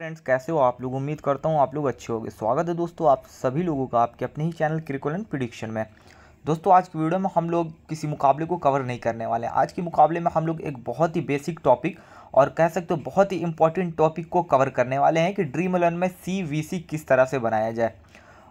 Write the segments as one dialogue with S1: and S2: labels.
S1: Friends कैसे हो आप लोग उम्मीद करता हूँ आप लोग अच्छे होंगे स्वागत है दोस्तों आप सभी लोगों का आपके अपने ही चैनल क्रिकोलन प्रिडिक्शन में दोस्तों आज की वीडियो में हम लोग किसी मुकाबले को कवर नहीं करने वाले हैं आज के मुकाबले में हम लोग एक बहुत ही बेसिक टॉपिक और कह सकते हो बहुत ही इंपॉर्टेंट टॉपिक को कवर करने वाले हैं कि ड्रीम इलेवन में सी वी सी किस तरह से बनाया जाए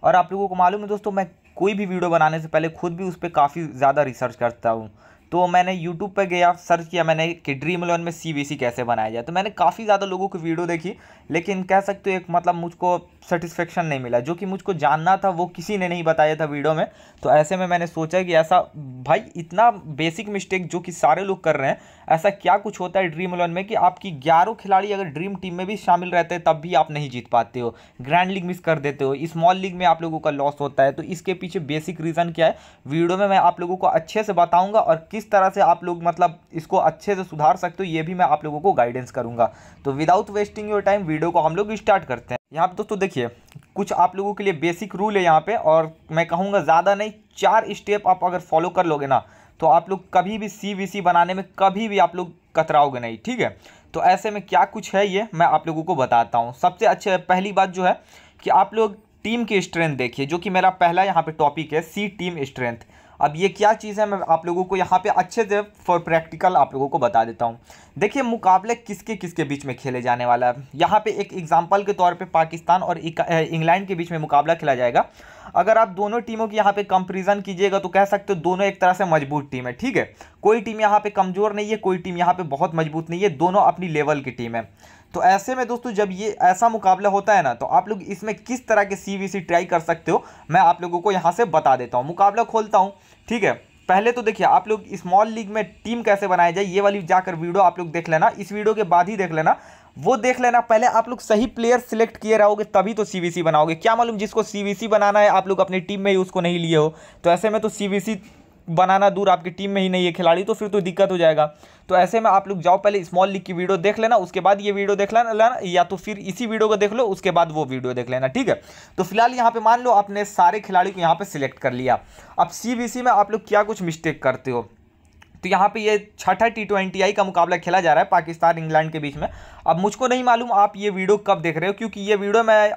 S1: और आप लोगों को मालूम है दोस्तों मैं कोई भी वीडियो बनाने से पहले खुद भी उस पर काफ़ी ज़्यादा रिसर्च करता हूँ तो मैंने यूट्यूब पर गया सर्च किया मैंने कि ड्रीम इलेवन में सी कैसे बनाया जाए तो मैंने काफ़ी ज़्यादा लोगों की वीडियो देखी लेकिन कह सकते हो एक मतलब मुझको सेटिस्फेक्शन नहीं मिला जो कि मुझको जानना था वो किसी ने नहीं बताया था वीडियो में तो ऐसे में मैंने सोचा कि ऐसा भाई इतना बेसिक मिस्टेक जो कि सारे लोग कर रहे हैं ऐसा क्या कुछ होता है ड्रीम इलेवन में कि आपकी ग्यारह खिलाड़ी अगर ड्रीम टीम में भी शामिल रहते हैं तब भी आप नहीं जीत पाते हो ग्रैंड लीग मिस कर देते हो स्मॉल लीग में आप लोगों का लॉस होता है तो इसके पीछे बेसिक रीज़न क्या है वीडियो में मैं आप लोगों को अच्छे से बताऊँगा और किस किस तरह से आप लोग मतलब इसको अच्छे से सुधार सकते हो ये भी मैं आप लोगों को गाइडेंस करूंगा तो without wasting your time video को हम लोग स्टार्ट करते हैं यहाँ पे दोस्तों देखिए कुछ आप लोगों के लिए बेसिक रूल है यहाँ पे और मैं कहूँगा ज़्यादा नहीं चार स्टेप आप अगर फॉलो कर लोगे ना तो आप लोग कभी भी सी वी सी बनाने में कभी भी आप लोग कतराओगे नहीं ठीक है तो ऐसे में क्या कुछ है ये मैं आप लोगों को बताता हूँ सबसे अच्छे पहली बात जो है कि आप लोग टीम की स्ट्रेंथ देखिए जो कि मेरा पहला यहाँ पे टॉपिक है सी टीम स्ट्रेंथ अब ये क्या चीज़ है मैं आप लोगों को यहाँ पे अच्छे से फॉर प्रैक्टिकल आप लोगों को बता देता हूँ देखिए मुकाबले किसके किसके बीच में खेले जाने वाला है यहाँ पे एक एग्जाम्पल के तौर पे पाकिस्तान और इंग्लैंड के बीच में मुकाबला खेला जाएगा अगर आप दोनों टीमों की यहाँ पे कंपेरिजन कीजिएगा तो कह सकते हो दोनों एक तरह से मजबूत टीम है ठीक है कोई टीम यहाँ पर कमज़ोर नहीं है कोई टीम यहाँ पर बहुत मजबूत नहीं है दोनों अपनी लेवल की टीम है तो ऐसे में दोस्तों जब ये ऐसा मुकाबला होता है ना तो आप लोग इसमें किस तरह के सी ट्राई कर सकते हो मैं आप लोगों को यहाँ से बता देता हूँ मुकाबला खोलता हूँ ठीक है पहले तो देखिए आप लोग स्मॉल लीग में टीम कैसे बनाया जाए ये वाली जाकर वीडियो आप लोग देख लेना इस वीडियो के बाद ही देख लेना वो देख लेना पहले आप लोग सही प्लेयर सिलेक्ट किए रहोगे तभी तो सीवीसी बनाओगे क्या मालूम जिसको सीवीसी बनाना है आप लोग अपनी टीम में ही उसको नहीं लिए हो तो ऐसे में तो सीवीसी बनाना दूर आपकी टीम में ही नहीं है खिलाड़ी तो फिर तो दिक्कत हो जाएगा तो ऐसे में आप लोग जाओ पहले स्मॉल लीग की वीडियो देख लेना उसके बाद ये वीडियो देख लेना या तो फिर इसी वीडियो को देख लो उसके बाद वो वीडियो देख लेना ठीक है तो फिलहाल यहाँ पे मान लो आपने सारे खिलाड़ी को यहाँ पे सिलेक्ट कर लिया अब सी में आप लोग क्या कुछ मिस्टेक करते हो तो यहाँ पे ये छठा टी ट्वेंटी आई का मुकाबला खेला जा रहा है पाकिस्तान इंग्लैंड के बीच में अब मुझको नहीं मालूम आप ये वीडियो कब देख रहे हो क्योंकि ये वीडियो मैं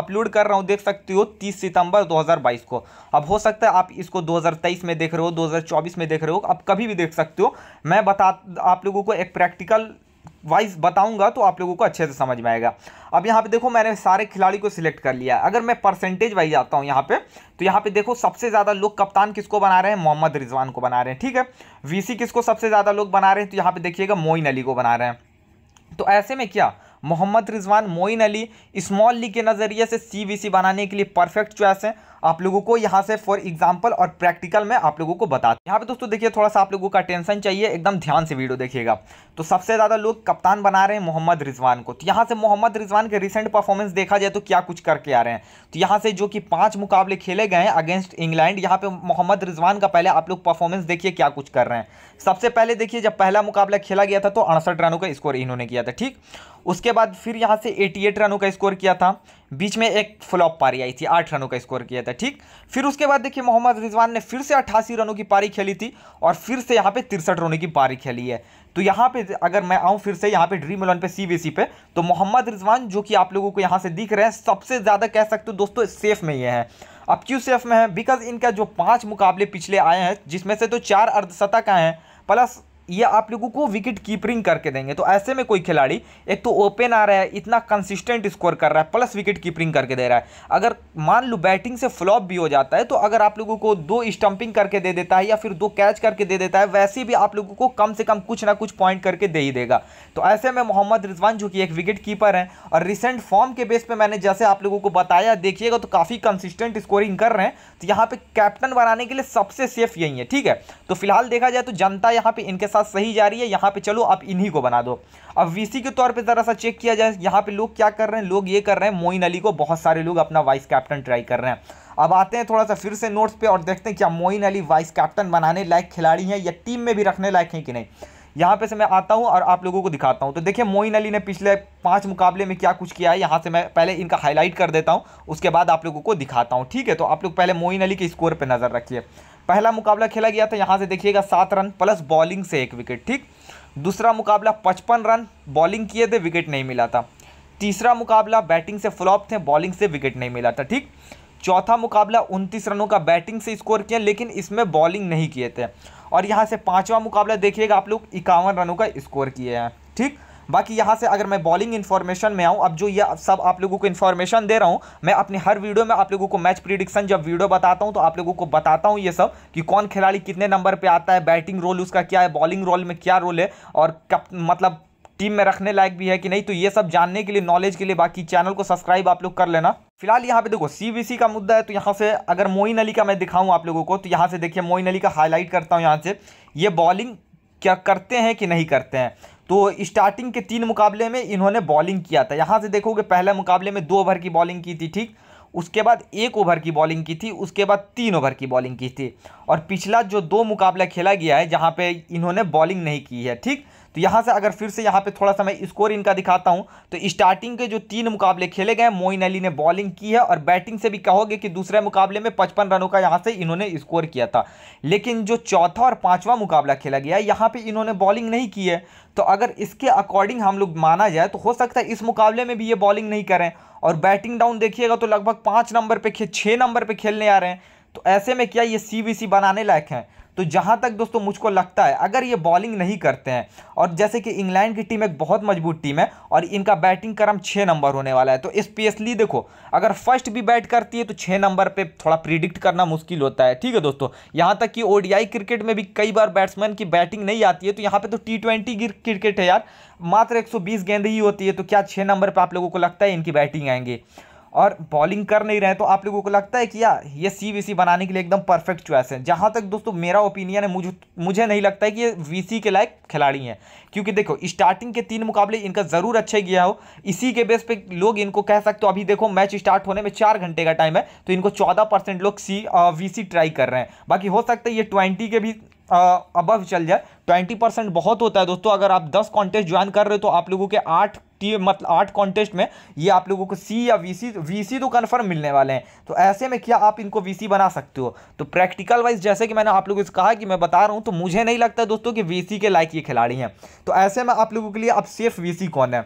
S1: अपलोड कर रहा हूँ देख सकते हो 30 सितंबर 2022 को अब हो सकता है आप इसको 2023 में देख रहे हो 2024 में देख रहे हो आप कभी भी देख सकते हो मैं बता आप लोगों को एक प्रैक्टिकल वाइज बताऊंगा तो आप लोगों को अच्छे से समझ में आएगा अब यहाँ पे देखो मैंने सारे खिलाड़ी को सिलेक्ट कर लिया अगर मैं परसेंटेज वाइज आता हूँ यहाँ पे तो यहाँ पे देखो सबसे ज़्यादा लोग कप्तान किसको बना रहे हैं मोहम्मद रिजवान को बना रहे हैं ठीक है वीसी किसको सबसे ज़्यादा लोग बना रहे हैं तो यहाँ पे देखिएगा मोइन अली को बना रहे हैं तो ऐसे में क्या मोहम्मद रिजवान मोइन अली स्मॉल लीग के नज़रिए से सी बनाने के लिए परफेक्ट चॉइस है आप लोगों को यहाँ से फॉर एग्जाम्पल और प्रैक्टिकल में आप लोगों को बताते हैं यहाँ पे दोस्तों देखिए थोड़ा सा आप लोगों का टेंशन चाहिए एकदम ध्यान से वीडियो देखिएगा तो सबसे ज़्यादा लोग कप्तान बना रहे हैं मोहम्मद रिजवान को तो यहाँ से मोहम्मद रिजवान के रिसेंट परफॉर्मेंस देखा जाए तो क्या कुछ करके आ रहे हैं तो यहाँ से जो कि पाँच मुकाबले खेले गए हैं अगेंस्ट इंग्लैंड यहाँ पे मोहम्मद रिजवान का पहले आप लोग परफॉर्मेंस देखिए क्या कुछ कर रहे हैं सबसे पहले देखिए जब पहला मुकाबला खेला गया था तो अड़सठ रनों का स्कोर इन्होंने किया था ठीक उसके बाद फिर यहाँ से 88 रनों का स्कोर किया था बीच में एक फ्लॉप पारी आई थी आठ रनों का स्कोर किया था ठीक फिर उसके बाद देखिए मोहम्मद रिजवान ने फिर से अट्ठासी रनों की पारी खेली थी और फिर से यहाँ पे तिरसठ रनों की पारी खेली है तो यहाँ पे अगर मैं आऊँ फिर से यहाँ पे ड्रीम इलेवन पे सी पे तो मोहम्मद रिजवान जो कि आप लोगों को यहाँ से दिख रहे हैं सबसे ज़्यादा कह सकते हो दोस्तों सेफ में ये है अब क्यों सेफ में है बिकॉज इनका जो पाँच मुकाबले पिछले आए हैं जिसमें से तो चार अर्धशतक आए हैं प्लस ये आप लोगों को विकेट कीपरिंग करके देंगे तो ऐसे में कोई खिलाड़ी एक तो ओपन आ रहा है इतना कंसिस्टेंट स्कोर कर रहा है प्लस विकेट कीपरिंग करके दे रहा है अगर मान लो बैटिंग से फ्लॉप भी हो जाता है तो अगर आप लोगों को दो स्टंपिंग करके दे देता है या फिर दो कैच करके दे देता है वैसे भी आप लोगों को कम से कम कुछ ना कुछ पॉइंट करके दे ही देगा तो ऐसे में मोहम्मद रिजवान जो कि एक विकेट कीपर हैं और रिसेंट फॉर्म के बेस पर मैंने जैसे आप लोगों को बताया देखिएगा तो काफ़ी कंसिस्टेंट स्कोरिंग कर रहे हैं तो यहाँ पर कैप्टन बनाने के लिए सबसे सेफ यही है ठीक है तो फिलहाल देखा जाए तो जनता यहाँ पर इनके साथ सही जा रही है यहाँ पे चलो आप इन्हीं को बना दो अब वीसी के तौर पे ज़रा सा चेक किया जाए यहाँ पे लोग क्या कर रहे हैं लोग ये कर रहे हैं मोइन अली को बहुत सारे लोग अपना वाइस कैप्टन ट्राई कर रहे हैं अब आते हैं थोड़ा सा फिर से नोट्स पर और देखते हैं क्या मोइन अली वाइस कैप्टन बनाने लायक खिलाड़ी हैं या टीम में भी रखने लायक हैं कि नहीं यहाँ पे से मैं आता हूँ और आप लोगों को दिखाता हूँ तो देखिए मोइन अली ने पिछले पांच मुकाबले में क्या कुछ किया है यहाँ से मैं पहले इनका हाईलाइट कर देता हूँ उसके बाद आप लोगों को दिखाता हूँ ठीक है तो आप लोग पहले मोइन अली के स्कोर पे नज़र रखिए पहला मुकाबला खेला गया था यहाँ से देखिएगा सात रन प्लस बॉलिंग से एक विकेट ठीक दूसरा मुकाबला पचपन रन बॉलिंग किए थे विकेट नहीं मिला था तीसरा मुकाबला बैटिंग से फ्लॉप थे बॉलिंग से विकेट नहीं मिला था ठीक चौथा मुकाबला उनतीस रनों का बैटिंग से स्कोर किया लेकिन इसमें बॉलिंग नहीं किए थे और यहाँ से पाँचवा मुकाबला देखिएगा आप लोग इक्यावन रनों का स्कोर किए हैं ठीक बाकी यहाँ से अगर मैं बॉलिंग इन्फॉर्मेशन में आऊँ अब जो ये सब आप लोगों को इन्फॉर्मेशन दे रहा हूँ मैं अपने हर वीडियो में आप लोगों को मैच प्रिडिक्शन जब वीडियो बताता हूँ तो आप लोगों को बताता हूँ ये सब कि कौन खिलाड़ी कितने नंबर पर आता है बैटिंग रोल उसका क्या है बॉलिंग रोल में क्या रोल है और कप मतलब टीम में रखने लायक भी है कि नहीं तो ये सब जानने के लिए नॉलेज के लिए बाकी चैनल को सब्सक्राइब आप लोग कर लेना फिलहाल यहाँ पे देखो सी का मुद्दा है तो यहाँ से अगर मोइन अली का मैं दिखाऊँ आप लोगों को तो यहाँ से देखिए मोइन अली का हाईलाइट करता हूँ यहाँ से ये बॉलिंग क्या करते हैं कि नहीं करते हैं तो स्टार्टिंग के तीन मुकाबले में इन्होंने बॉलिंग किया था यहाँ से देखोगे पहले मुकाबले में दो ओवर की बॉलिंग की थी ठीक उसके बाद एक ओवर की बॉलिंग की थी उसके बाद तीन ओवर की बॉलिंग की थी और पिछला जो दो मुकाबला खेला गया है जहाँ पे इन्होंने बॉलिंग नहीं की है ठीक तो यहाँ से अगर फिर से यहाँ पे थोड़ा सा मैं स्कोर इनका दिखाता हूँ तो स्टार्टिंग के जो तीन मुकाबले खेले गए मोइन अली ने बॉलिंग की है और बैटिंग से भी कहोगे कि दूसरे मुकाबले में पचपन रनों का यहाँ से इन्होंने स्कोर किया था लेकिन जो चौथा और पाँचवा मुकाबला खेला गया यहाँ पर इन्होंने बॉलिंग नहीं की है तो अगर इसके अकॉर्डिंग हम लोग माना जाए तो हो सकता है इस मुकाबले में भी ये बॉलिंग नहीं करें और बैटिंग डाउन देखिएगा तो लगभग पाँच नंबर पर छः नंबर पर खेलने आ रहे हैं तो ऐसे में क्या ये सी बनाने लायक हैं तो जहाँ तक दोस्तों मुझको लगता है अगर ये बॉलिंग नहीं करते हैं और जैसे कि इंग्लैंड की टीम एक बहुत मजबूत टीम है और इनका बैटिंग क्रम छः नंबर होने वाला है तो स्पेशली देखो अगर फर्स्ट भी बैट करती है तो छः नंबर पर थोड़ा प्रिडिक्ट करना मुश्किल होता है ठीक है दोस्तों यहाँ तक कि ओडीआई क्रिकेट में भी कई बार बैट्समैन की बैटिंग नहीं आती है तो यहाँ पर तो टी क्रिकेट है यार मात्र एक गेंद ही होती है तो क्या छः नंबर पर आप लोगों को लगता है इनकी बैटिंग आएंगे और बॉलिंग कर नहीं रहे तो आप लोगों को लगता है कि यार ये सी वी सी बनाने के लिए एकदम परफेक्ट चॉइस है जहाँ तक दोस्तों मेरा ओपिनियन है मुझे मुझे नहीं लगता है कि ये वी सी के लायक खिलाड़ी हैं क्योंकि देखो स्टार्टिंग के तीन मुकाबले इनका ज़रूर अच्छे गया हो इसी के बेस पे लोग इनको कह सकते हो अभी देखो मैच स्टार्ट होने में चार घंटे का टाइम है तो इनको चौदह परसेंट लोग सी वी सी ट्राई कर रहे हैं बाकी हो सकता है ये ट्वेंटी के भी अबव चल जाए ट्वेंटी परसेंट बहुत होता है दोस्तों अगर आप दस कॉन्टेस्ट ज्वाइन कर रहे हो तो आप लोगों के आठ टी मतलब आठ कॉन्टेस्ट में ये आप लोगों को सी या वीसी वीसी तो कन्फर्म मिलने वाले हैं तो ऐसे में क्या आप इनको वीसी बना सकते हो तो प्रैक्टिकल वाइज जैसे कि मैंने आप लोगों से कहा कि मैं बता रहा हूँ तो मुझे नहीं लगता दोस्तों कि वीसी के लायक ये खिलाड़ी हैं तो ऐसे में आप लोगों के लिए अब सेफ वी कौन है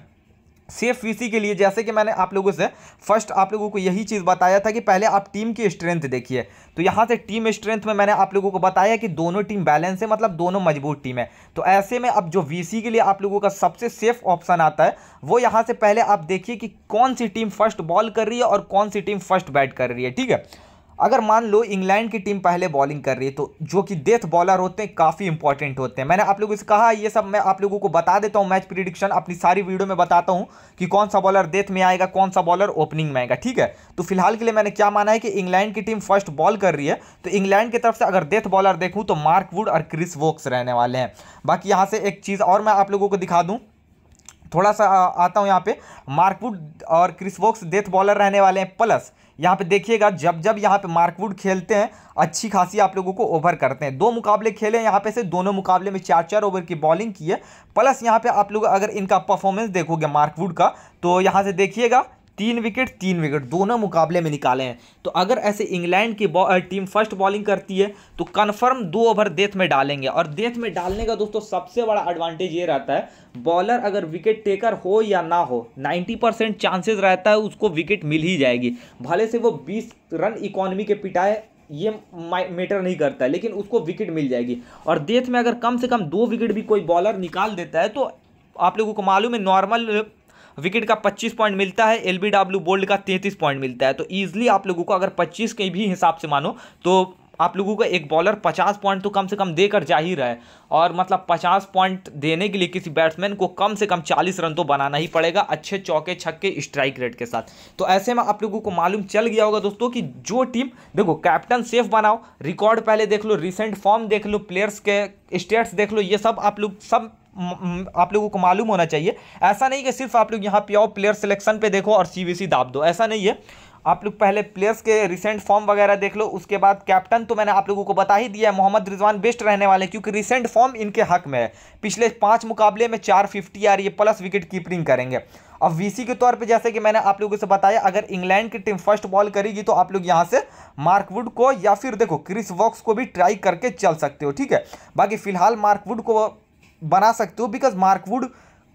S1: सेफ वीसी के लिए जैसे कि मैंने आप लोगों से फर्स्ट आप लोगों को यही चीज़ बताया था कि पहले आप टीम की स्ट्रेंथ देखिए तो यहाँ से टीम स्ट्रेंथ में मैंने आप लोगों को बताया कि दोनों टीम बैलेंस है मतलब दोनों मजबूत टीम है तो ऐसे में अब जो वीसी के लिए आप लोगों का सबसे सेफ ऑप्शन आता है वो यहाँ से पहले आप देखिए कि कौन सी टीम फर्स्ट बॉल कर रही है और कौन सी टीम फर्स्ट बैट कर रही है ठीक है अगर मान लो इंग्लैंड की टीम पहले बॉलिंग कर रही है तो जो कि डेथ बॉलर होते हैं काफ़ी इंपॉर्टेंट होते हैं मैंने आप लोगों से कहा ये सब मैं आप लोगों को बता देता हूँ मैच प्रिडिक्शन अपनी सारी वीडियो में बताता हूँ कि कौन सा बॉलर डेथ में आएगा कौन सा बॉलर ओपनिंग में आएगा ठीक है तो फिलहाल के लिए मैंने क्या माना है कि इंग्लैंड की टीम फर्स्ट बॉल कर रही है तो इंग्लैंड की तरफ से अगर डेथ बॉलर देखूँ तो मार्क वुड और क्रिस वोक्स रहने वाले हैं बाकी यहाँ से एक चीज़ और मैं आप लोगों को दिखा दूँ थोड़ा सा आता हूँ यहाँ पे मार्कवुड और क्रिस वोक्स डेथ बॉलर रहने वाले हैं प्लस यहाँ पे देखिएगा जब जब यहाँ पे मार्कवुड खेलते हैं अच्छी खासी आप लोगों को ओवर करते हैं दो मुकाबले खेले यहाँ पे से दोनों मुकाबले में चार चार ओवर की बॉलिंग की है प्लस यहाँ पे आप लोग अगर इनका परफॉर्मेंस देखोगे मार्कवुड का तो यहाँ से देखिएगा तीन विकेट तीन विकेट दोनों मुकाबले में निकाले हैं तो अगर ऐसे इंग्लैंड की टीम फर्स्ट बॉलिंग करती है तो कन्फर्म दो ओवर देथ में डालेंगे और देथ में डालने का दोस्तों सबसे बड़ा एडवांटेज ये रहता है बॉलर अगर विकेट टेकर हो या ना हो 90 परसेंट चांसेज रहता है उसको विकेट मिल ही जाएगी भले से वो 20 रन इकोनॉमी के पिटाए ये मैटर नहीं करता है लेकिन उसको विकेट मिल जाएगी और डेथ में अगर कम से कम दो विकेट भी कोई बॉलर निकाल देता है तो आप लोगों को मालूम है नॉर्मल विकेट का 25 पॉइंट मिलता है एलबीडब्ल्यू बोल्ड का 33 पॉइंट मिलता है तो ईजिली आप लोगों को अगर 25 के भी हिसाब से मानो तो आप लोगों को एक बॉलर पचास पॉइंट तो कम से कम देकर जा ही रहा है और मतलब पचास पॉइंट देने के लिए किसी बैट्समैन को कम से कम चालीस रन तो बनाना ही पड़ेगा अच्छे चौके छक्के स्ट्राइक रेट के साथ तो ऐसे में आप लोगों को मालूम चल गया होगा दोस्तों कि जो टीम देखो कैप्टन सेफ बनाओ रिकॉर्ड पहले देख लो रिसेंट फॉर्म देख लो प्लेयर्स के स्टेट्स देख लो ये सब आप लोग सब आप लोगों को मालूम होना चाहिए ऐसा नहीं कि सिर्फ आप लोग यहाँ पे आओ प्लेयर सिलेक्शन पे देखो और सी दाब दो ऐसा नहीं है आप लोग पहले प्लेयर्स के रिसेंट फॉर्म वगैरह देख लो उसके बाद कैप्टन तो मैंने आप लोगों को बता ही दिया है मोहम्मद रिजवान बेस्ट रहने वाले क्योंकि रिसेंट फॉर्म इनके हक में है पिछले पाँच मुकाबले में चार फिफ्टी आ रही है प्लस विकेट कीपरिंग करेंगे अब वीसी के तौर पे जैसे कि मैंने आप लोगों से बताया अगर इंग्लैंड की टीम फर्स्ट बॉल करेगी तो आप लोग यहाँ से मार्कवुड को या फिर देखो क्रिस वॉक्स को भी ट्राई करके चल सकते हो ठीक है बाकी फिलहाल मार्कवुड को बना सकते हो बिकॉज मार्कवुड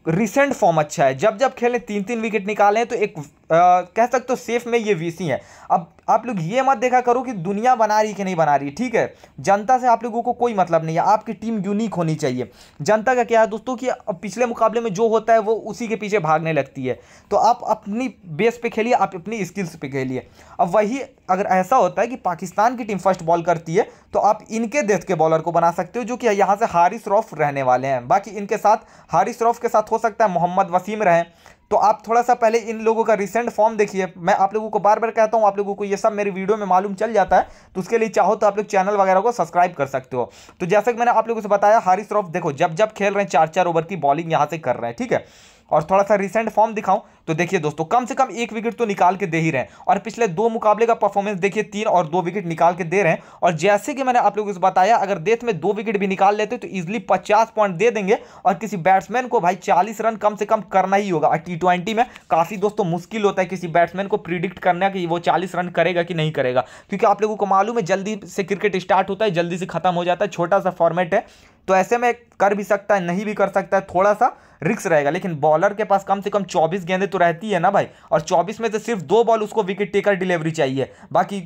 S1: रिसेंट फॉर्म अच्छा है जब जब खेलें तीन तीन विकेट निकालें तो एक आ, कह सकते हो सेफ में ये वीसी है अब आप लोग ये मत देखा करो कि दुनिया बना रही कि नहीं बना रही ठीक है जनता से आप लोगों को कोई मतलब नहीं है आपकी टीम यूनिक होनी चाहिए जनता का क्या है दोस्तों कि पिछले मुकाबले में जो होता है वो उसी के पीछे भागने लगती है तो आप अपनी बेस पे खेलिए आप अपनी स्किल्स पे खेलिए अब वही अगर ऐसा होता है कि पाकिस्तान की टीम फर्स्ट बॉल करती है तो आप इनके देश के बॉलर को बना सकते हो जो कि यहाँ से हारिस रॉफ रहने वाले हैं बाकी इनके साथ हारिस रॉफ के साथ हो सकता है मोहम्मद वसीम रहें तो आप थोड़ा सा पहले इन लोगों का रिसेंट फॉर्म देखिए मैं आप लोगों को बार बार कहता हूँ आप लोगों को ये सब मेरे वीडियो में मालूम चल जाता है तो उसके लिए चाहो तो आप लोग चैनल वगैरह को सब्सक्राइब कर सकते हो तो जैसा कि मैंने आप लोगों से बताया हारिस रॉफ देखो जब जब खेल रहे हैं चार चार ओवर की बॉलिंग यहाँ से कर रहे हैं ठीक है और थोड़ा सा रिसेंट फॉर्म दिखाऊं तो देखिए दोस्तों कम से कम एक विकेट तो निकाल के दे ही रहे हैं और पिछले दो मुकाबले का परफॉर्मेंस देखिए तीन और दो विकेट निकाल के दे रहे हैं और जैसे कि मैंने आप लोगों को बताया अगर देश में दो विकेट भी निकाल लेते तो ईजिली पचास पॉइंट दे देंगे और किसी बैट्समैन को भाई चालीस रन कम से कम करना ही होगा और टी में काफ़ी दोस्तों मुश्किल होता है किसी बैट्समैन को प्रिडिक्ट करना कि वो चालीस रन करेगा कि नहीं करेगा क्योंकि आप लोगों को मालूम है जल्दी से क्रिकेट स्टार्ट होता है जल्दी से खत्म हो जाता है छोटा सा फॉर्मेट है तो ऐसे में कर भी सकता है नहीं भी कर सकता है थोड़ा सा रिक्स रहेगा लेकिन बॉलर के पास कम से कम 24 गेंदें तो रहती है ना भाई और 24 में से सिर्फ दो बॉल उसको विकेट टेकर डिलीवरी चाहिए बाकी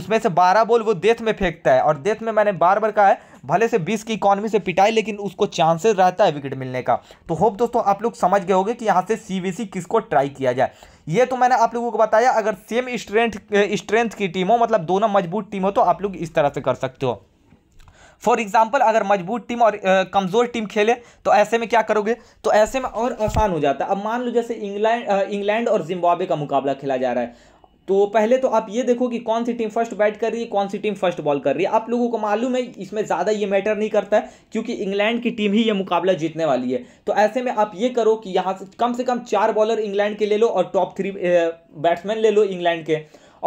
S1: उसमें से 12 बॉल वो देथ में फेंकता है और देथ में मैंने बार बार कहा है भले से 20 की इकॉनमी से पिटाई लेकिन उसको चांसेस रहता है विकेट मिलने का तो होप दोस्तों आप लोग समझ गए होंगे कि यहाँ से सीवीसी किसको ट्राई किया जाए ये तो मैंने आप लोगों को बताया अगर सेम स्ट्रेंथ स्ट्रेंथ की टीम हो मतलब दोनों मजबूत टीम हो तो आप लोग इस तरह से कर सकते हो फॉर एग्जाम्पल अगर मजबूत टीम और कमज़ोर टीम खेले तो ऐसे में क्या करोगे तो ऐसे में और आसान हो जाता है अब मान लो जैसे इंग्लैंड इंग्लैंड और जिम्बाब्वे का मुकाबला खेला जा रहा है तो पहले तो आप ये देखो कि कौन सी टीम फर्स्ट बैट कर रही है कौन सी टीम फर्स्ट बॉल कर रही है आप लोगों को मालूम है इसमें ज़्यादा ये मैटर नहीं करता है क्योंकि इंग्लैंड की टीम ही ये मुकाबला जीतने वाली है तो ऐसे में आप ये करो कि यहाँ से कम से कम चार बॉलर इंग्लैंड के ले लो और टॉप थ्री बैट्समैन ले लो इंग्लैंड के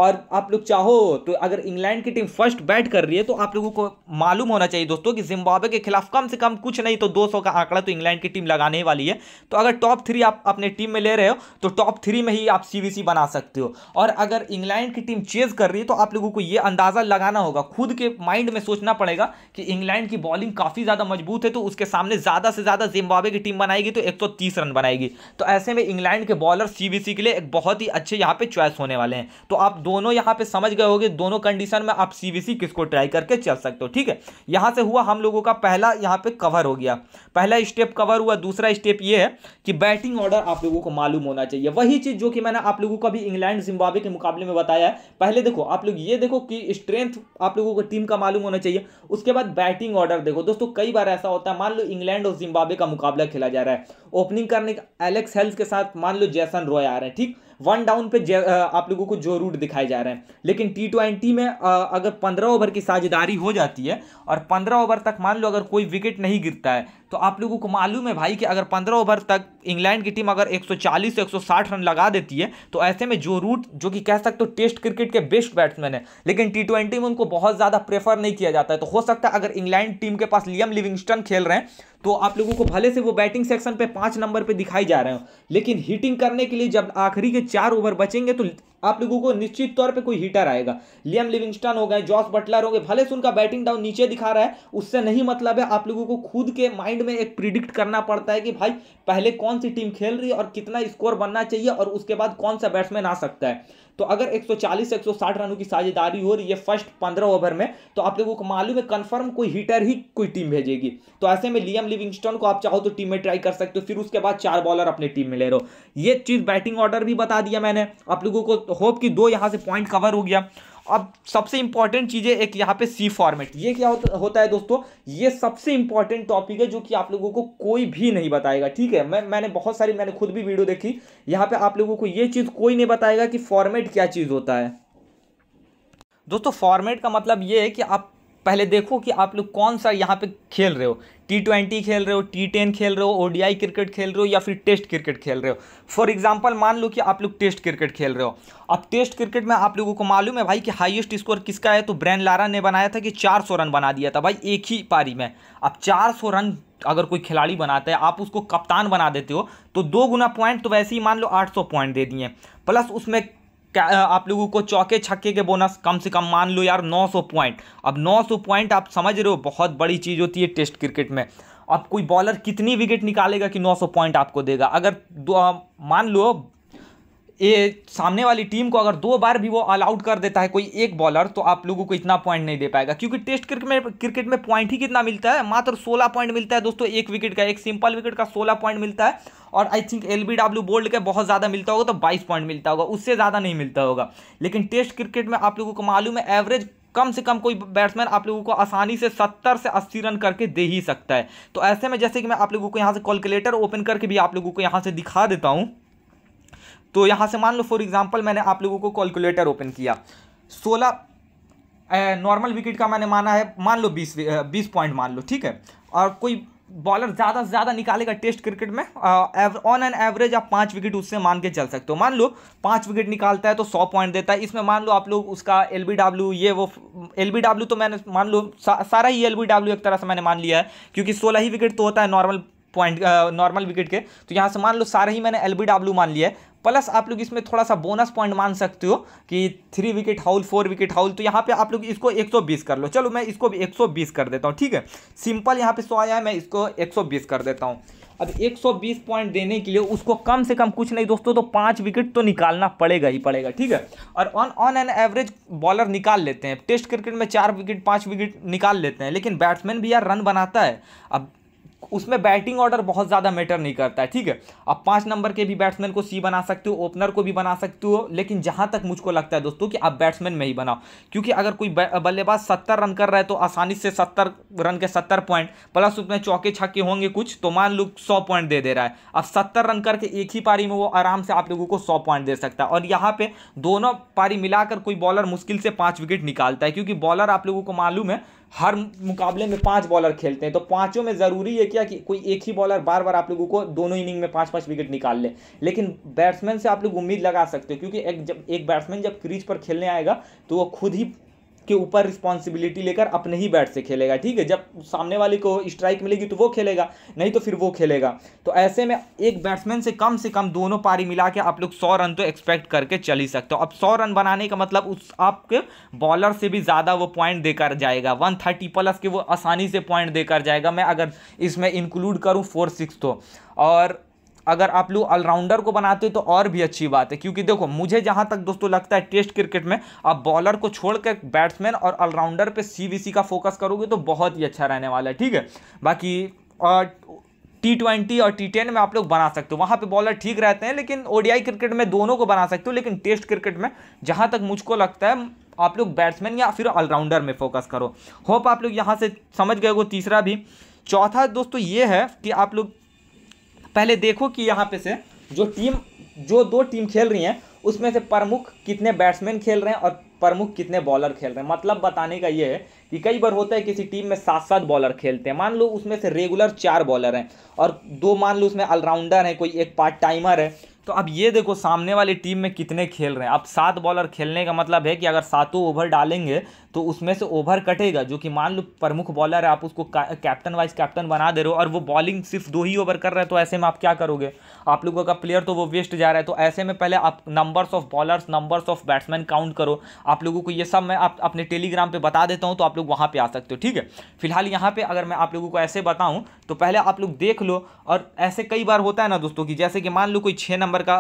S1: और आप लोग चाहो तो अगर इंग्लैंड की टीम फर्स्ट बैट कर रही है तो आप लोगों को मालूम होना चाहिए दोस्तों कि जिम्बाब्वे के खिलाफ कम से कम कुछ नहीं तो 200 का आंकड़ा तो इंग्लैंड की टीम लगाने वाली है तो अगर टॉप थ्री आप अपने टीम में ले रहे हो तो टॉप थ्री में ही आप सी बना सकते हो और अगर इंग्लैंड की टीम चेज कर रही है तो आप लोगों को ये अंदाज़ा लगाना होगा खुद के माइंड में सोचना पड़ेगा कि इंग्लैंड की बॉलिंग काफ़ी ज़्यादा मजबूत है तो उसके सामने ज़्यादा से ज़्यादा जिम्बाब्वे की टीम बनाएगी तो एक रन बनाएगी तो ऐसे में इंग्लैंड के बॉलर सीबीसी के लिए एक बहुत ही अच्छे यहाँ पे चॉइस होने वाले हैं तो आप दोनों यहाँ पे समझ गए होगे दोनों कंडीशन में आप सीबीसी किसको ट्राई करके चल सकते हो ठीक है यहाँ से हुआ हम लोगों का पहला यहाँ पे कवर हो गया पहला स्टेप कवर हुआ दूसरा स्टेप ये है कि बैटिंग ऑर्डर आप लोगों को मालूम होना चाहिए वही चीज़ जो कि मैंने आप लोगों को अभी इंग्लैंड जिम्बाबे के मुकाबले में बताया है पहले देखो आप लोग ये देखो कि स्ट्रेंथ आप लोगों को टीम का मालूम होना चाहिए उसके बाद बैटिंग ऑर्डर देखो दोस्तों कई बार ऐसा होता है मान लो इंग्लैंड और जिम्बाबे का मुकाबला खेला जा रहा है ओपनिंग करने का एलेक्स हेल्थ के साथ मान लो जैसन रॉय आ रहे हैं ठीक है वन डाउन पे आप लोगों को जो रूट दिखाए जा रहे हैं लेकिन टी ट्वेंटी में अगर पंद्रह ओवर की साझेदारी हो जाती है और पंद्रह ओवर तक मान लो अगर कोई विकेट नहीं गिरता है तो आप लोगों को मालूम है भाई कि अगर पंद्रह ओवर तक इंग्लैंड की टीम अगर 140 से 160 रन लगा देती है तो ऐसे में जो रूट जो कि कह सकते हो टेस्ट क्रिकेट के बेस्ट बैट्समैन है लेकिन टी में उनको बहुत ज़्यादा प्रेफर नहीं किया जाता है तो हो सकता है अगर इंग्लैंड टीम के पास लियम लिविंगस्टन खेल रहे हैं तो आप लोगों को भले से वो बैटिंग सेक्शन पे पांच नंबर पे दिखाई जा रहे हो लेकिन हिटिंग करने के लिए जब आखिरी के चार ओवर बचेंगे तो आप लोगों को निश्चित तौर पे कोई हीटर आएगा लियम लिविंगस्टन हो गए जॉस बटलर हो गए भले से उनका बैटिंग डाउन नीचे दिखा रहा है उससे नहीं मतलब है आप लोगों को खुद के माइंड में एक प्रिडिक्ट करना पड़ता है कि भाई पहले कौन सी टीम खेल रही है और कितना स्कोर बनना चाहिए और उसके बाद कौन सा बैट्समैन आ सकता है तो अगर 140 से 160 रनों की साझेदारी हो रही है फर्स्ट 15 ओवर में तो आप लोगों को मालूम है कंफर्म कोई हीटर ही कोई टीम भेजेगी तो ऐसे में लियम लिविंगस्टन को आप चाहो तो टीम में ट्राई कर सकते हो फिर उसके बाद चार बॉलर अपने टीम में ले रहे हो ये चीज़ बैटिंग ऑर्डर भी बता दिया मैंने आप लोगों को तो होप कि दो यहाँ से पॉइंट कवर हो गया अब सबसे इंपॉर्टेंट चीज़ें एक यहाँ पे सी फॉर्मेट ये क्या होता है दोस्तों ये सबसे इंपॉर्टेंट टॉपिक है जो कि आप लोगों को कोई भी नहीं बताएगा ठीक है मैं मैंने बहुत सारी मैंने खुद भी वीडियो देखी यहाँ पे आप लोगों को ये चीज़ कोई नहीं बताएगा कि फॉर्मेट क्या चीज़ होता है दोस्तों फॉर्मेट का मतलब ये है कि आप पहले देखो कि आप लोग कौन सा यहाँ पे खेल रहे हो टी ट्वेंटी खेल रहे हो टी टेन खेल रहे हो ओडीआई क्रिकेट खेल रहे हो या फिर टेस्ट क्रिकेट खेल रहे हो फॉर एग्जाम्पल मान लो कि आप लोग टेस्ट क्रिकेट खेल रहे हो अब टेस्ट क्रिकेट में आप लोगों को मालूम है भाई कि हाइएस्ट स्कोर किसका है तो ब्रैन लारा ने बनाया था कि सौ रन बना दिया था भाई एक ही पारी में अब सौ रन अगर कोई खिलाड़ी बनाता है आप उसको कप्तान बना देते हो तो दो गुना पॉइंट तो वैसे ही मान लो 800 पॉइंट दे दिए प्लस उसमें क्या आप लोगों को चौके छक्के के बोनस कम से कम मान लो यार 900 पॉइंट अब 900 पॉइंट आप समझ रहे हो बहुत बड़ी चीज़ होती है टेस्ट क्रिकेट में अब कोई बॉलर कितनी विकेट निकालेगा कि 900 पॉइंट आपको देगा अगर मान लो ये सामने वाली टीम को अगर दो बार भी वो ऑल आउट कर देता है कोई एक बॉलर तो आप लोगों को इतना पॉइंट नहीं दे पाएगा क्योंकि टेस्ट क्रिकेट में क्रिकेट में पॉइंट ही कितना मिलता है मात्र सोलह पॉइंट मिलता है दोस्तों एक विकेट का एक सिंपल विकेट का सोलह पॉइंट मिलता है और I think L B W bowled का बहुत ज़्यादा मिलता होगा तो बाईस पॉइंट मिलता होगा उससे ज़्यादा नहीं मिलता होगा लेकिन टेस्ट क्रिकेट में आप लोगों को मालूम है एवरेज कम से कम कोई बैट्समैन आप लोगों को आसानी से 70 से 80 रन करके दे ही सकता है तो ऐसे में जैसे कि मैं आप लोगों को यहाँ से कैलकुलेटर ओपन करके भी आप लोगों को यहाँ से दिखा देता हूँ तो यहाँ से मान लो फॉर एग्जाम्पल मैंने आप लोगों को कैलकुलेटर ओपन किया सोलह नॉर्मल विकेट का मैंने माना है मान लो बीस बीस पॉइंट मान लो ठीक है और कोई बॉलर ज़्यादा से ज़्यादा निकालेगा टेस्ट क्रिकेट में ऑन एन एवरेज आप पाँच विकेट उससे मान के चल सकते हो मान लो पाँच विकेट निकालता है तो सौ पॉइंट देता है इसमें मान लो आप लोग उसका एल बी डब्ल्यू ये वो एल बी डब्ल्यू तो मैंने मान लो सा, सारा ही एल बी डब्ल्यू एक तरह से मैंने मान लिया है क्योंकि सोलह ही विकेट तो होता है नॉर्मल पॉइंट नॉर्मल विकेट के तो यहाँ से मान लो सारा ही मैंने एल बी डब्ल्यू मान लिया है प्लस आप लोग इसमें थोड़ा सा बोनस पॉइंट मान सकते हो कि three wicket haul four wicket haul तो यहाँ पे आप लोग इसको 120 कर लो चलो मैं इसको भी 120 कर देता हूँ ठीक है सिंपल यहाँ पे सो आया है मैं इसको 120 कर देता हूँ अब 120 पॉइंट देने के लिए उसको कम से कम कुछ नहीं दोस्तों तो पाँच विकेट तो निकालना पड़ेगा ही पड़ेगा ठीक है और on on an average bowler निकाल लेते हैं टेस्ट क्रिकेट में चार विकेट पाँच विकेट निकाल लेते हैं लेकिन बैट्समैन भी यार रन बनाता है अब उसमें बैटिंग ऑर्डर बहुत ज़्यादा मैटर नहीं करता है ठीक है आप पाँच नंबर के भी बैट्समैन को सी बना सकते हो ओपनर को भी बना सकते हो लेकिन जहाँ तक मुझको लगता है दोस्तों कि आप बैट्समैन में ही बनाओ क्योंकि अगर कोई बल्लेबाज सत्तर रन कर रहा है तो आसानी से सत्तर रन के सत्तर पॉइंट प्लस उसमें चौके छक्के होंगे कुछ तो मान लो सौ पॉइंट दे दे रहा है अब सत्तर रन करके एक ही पारी में वो आराम से आप लोगों को सौ पॉइंट दे सकता है और यहाँ पर दोनों पारी मिलाकर कोई बॉलर मुश्किल से पाँच विकेट निकालता है क्योंकि बॉलर आप लोगों को मालूम है हर मुकाबले में पांच बॉलर खेलते हैं तो पांचों में ज़रूरी है क्या कि कोई एक ही बॉलर बार बार आप लोगों को दोनों इनिंग में पांच पांच विकेट निकाल ले। लेकिन बैट्समैन से आप लोग उम्मीद लगा सकते हो क्योंकि एक जब एक बैट्समैन जब क्रीज पर खेलने आएगा तो वो खुद ही के ऊपर रिस्पॉन्सिबिलिटी लेकर अपने ही बैट से खेलेगा ठीक है जब सामने वाले को स्ट्राइक मिलेगी तो वो खेलेगा नहीं तो फिर वो खेलेगा तो ऐसे में एक बैट्समैन से कम से कम दोनों पारी मिला के आप लोग सौ रन तो एक्सपेक्ट करके चल ही सकते हो अब सौ रन बनाने का मतलब उस आपके बॉलर से भी ज़्यादा वो पॉइंट देकर जाएगा वन थर्टी प्लस के वो आसानी से पॉइंट देकर जाएगा मैं अगर इसमें इंक्लूड करूँ फोर सिक्स तो और अगर आप लोग ऑलराउंडर को बनाते हो तो और भी अच्छी बात है क्योंकि देखो मुझे जहाँ तक दोस्तों लगता है टेस्ट क्रिकेट में आप बॉलर को छोड़कर बैट्समैन और ऑलराउंडर पर सी का फोकस करोगे तो बहुत ही अच्छा रहने वाला है ठीक है बाकी और टी ट्वेंटी और टी टेन में आप लोग बना सकते हो वहाँ पे बॉलर ठीक रहते हैं लेकिन ओडीआई क्रिकेट में दोनों को बना सकते हो लेकिन टेस्ट क्रिकेट में जहाँ तक मुझको लगता है आप लोग बैट्समैन या फिर ऑलराउंडर में फोकस करो होप आप लोग यहाँ से समझ गए हो तीसरा भी चौथा दोस्तों ये है कि आप लोग पहले देखो कि यहाँ पे से जो टीम जो दो टीम खेल रही हैं उसमें से प्रमुख कितने बैट्समैन खेल रहे हैं और प्रमुख कितने बॉलर खेल रहे हैं मतलब बताने का ये है कि कई बार होता है किसी टीम में सात सात बॉलर खेलते हैं मान लो उसमें से रेगुलर चार बॉलर हैं और दो मान लो उसमें ऑलराउंडर हैं कोई एक पार्ट टाइमर है तो अब ये देखो सामने वाली टीम में कितने खेल रहे हैं अब सात बॉलर खेलने का मतलब है कि अगर सातों ओवर डालेंगे तो उसमें से ओवर कटेगा जो कि मान लो प्रमुख बॉलर है आप उसको कैप्टन वाइस कैप्टन बना दे रहे हो और वो बॉलिंग सिर्फ दो ही ओवर कर रहे हैं तो ऐसे में आप क्या करोगे आप लोगों का प्लेयर तो वो वेस्ट जा रहा है तो ऐसे में पहले आप numbers of bowlers numbers of batsman count करो आप लोगों को ये सब मैं आप अपने टेलीग्राम पर बता देता हूँ तो आप लोग वहाँ पर आ सकते हो ठीक है फिलहाल यहाँ पर अगर मैं आप लोगों को ऐसे बताऊँ तो पहले आप लोग देख लो और ऐसे कई बार होता है ना दोस्तों की जैसे कि मान लो कोई छः नंबर का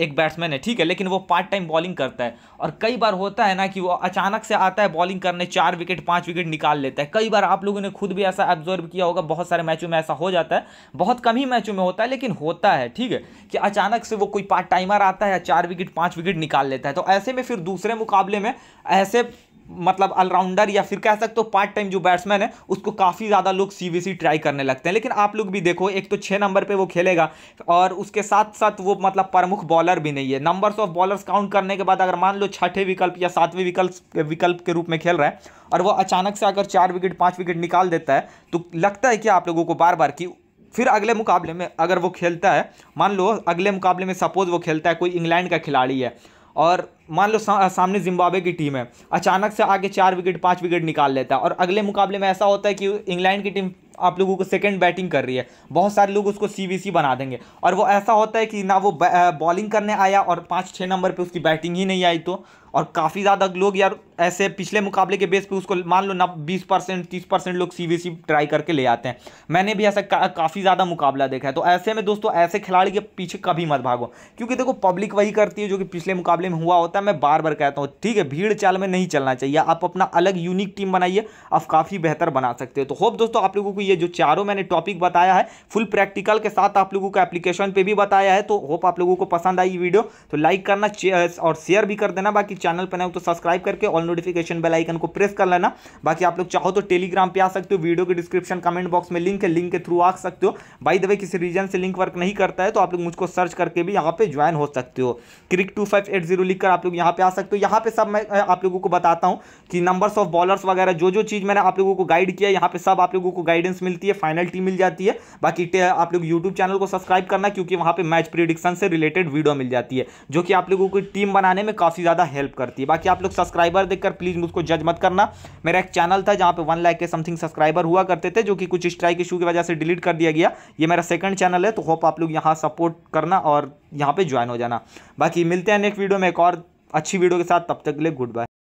S1: एक बैट्समैन है ठीक है लेकिन वो पार्ट टाइम बॉलिंग करता है और कई बार होता है ना कि वो अचानक से आता है बॉलिंग करने चार विकेट पाँच विकेट निकाल लेता है कई बार आप लोगों ने खुद भी ऐसा ऑब्जर्व किया होगा बहुत सारे मैचों में ऐसा हो जाता है बहुत कम ही मैचों में होता है लेकिन होता है ठीक है कि अचानक से वो कोई पार्ट टाइमर आता है चार विकेट पाँच विकेट निकाल लेता है तो ऐसे में फिर दूसरे मुकाबले में ऐसे मतलब ऑलराउंडर या फिर कह सकते हो पार्ट टाइम जो बैट्समैन है उसको काफ़ी ज़्यादा लोग सीबीसी ट्राई करने लगते हैं लेकिन आप लोग भी देखो एक तो छः नंबर पे वो खेलेगा और उसके साथ साथ वो मतलब प्रमुख बॉलर भी नहीं है नंबर्स ऑफ बॉलर्स काउंट करने के बाद अगर मान लो छठे विकल्प या सातवें विकल्प विकल्प के रूप में खेल रहा है और वो अचानक से अगर चार विकेट पाँच विकेट निकाल देता है तो लगता है कि आप लोगों को बार बार कि फिर अगले मुकाबले में अगर वो खेलता है मान लो अगले मुकाबले में सपोज वो खेलता है कोई इंग्लैंड का खिलाड़ी है और मान लो सा, सामने जिम्बाब्वे की टीम है अचानक से आगे चार विकेट पाँच विकेट निकाल लेता है और अगले मुकाबले में ऐसा होता है कि इंग्लैंड की टीम आप लोगों को सेकंड बैटिंग कर रही है बहुत सारे लोग उसको सीवीसी बना देंगे और वो ऐसा होता है कि ना वो बॉलिंग करने आया और पाँच छः नंबर पर उसकी बैटिंग ही नहीं आई तो और काफ़ी ज़्यादा लोग यार ऐसे पिछले मुकाबले के बेस पे उसको मान लो ना बीस परसेंट तीस परसेंट लोग सी ट्राई करके ले आते हैं मैंने भी ऐसा का, काफ़ी ज़्यादा मुकाबला देखा है तो ऐसे में दोस्तों ऐसे खिलाड़ी के पीछे कभी मत भागो क्योंकि देखो पब्लिक वही करती है जो कि पिछले मुकाबले में हुआ होता होता है मैं बार बार कहता हूँ ठीक है भीड़ चाल में नहीं चलना चाहिए आप अपना अलग यूनिक टीम बनाइए आप काफ़ी बेहतर बना सकते हो तो होप दोस्तों आप लोगों को ये जो चारों मैंने टॉपिक बताया है फुल प्रैक्टिकल के साथ आप लोगों को एप्लीकेशन पर भी बताया है तो होप आप लोगों को पसंद आई वीडियो तो लाइक करना और शेयर भी कर देना बाकी चैनल पर ना तो सब्सक्राइब करके ऑल नोटिफिकेशन बेल आइकन को प्रेस कर लेना बाकी आप लोग चाहो तो टेलीग्राम पर आ सकते हो वीडियो के डिस्क्रिप्शन कमेंट बॉक्स में लिंक है लिंक के थ्रू आ सकते हो बाई द वे किसी रीजन से लिंक वर्क नहीं करता है तो आप लोग मुझको सर्च करके भी यहाँ पे ज्वाइन हो सकते हो crick two five eight zero लिखकर आप लोग यहाँ पे आ सकते हो यहाँ पे सब मैं आप लोगों को बताता हूँ कि नंबर्स ऑफ बॉलर्स वगैरह जो जो चीज़ मैंने आप लोगों को गाइड किया यहाँ पे सब आप लोगों को गाइडेंस मिलती है फाइनल टीम मिल जाती है बाकी आप लोग यूट्यूब चैनल को सब्सक्राइब करना क्योंकि वहाँ पर मैच प्रिडिक्शन से रिलेटेड वीडियो मिल जाती है जो कि आप लोगों को टीम बनाने में काफ़ी ज़्यादा हेल्प करती है बाकी आप लोग सब्सक्राइबर देखकर प्लीज़ मुझको जज मत करना मेरा एक चैनल था जहाँ पे वन लाख के समथिंग सब्सक्राइबर हुआ करते थे जो कि कुछ स्ट्राइक इशू की वजह से डिलीट कर दिया गया ये मेरा सेकंड चैनल है तो होप आप लोग यहाँ सपोर्ट करना और यहाँ पे ज्वाइन हो जाना बाकी मिलते हैं नेक्स्ट वीडियो में एक और अच्छी वीडियो के साथ तब तक के लिए गुड बाय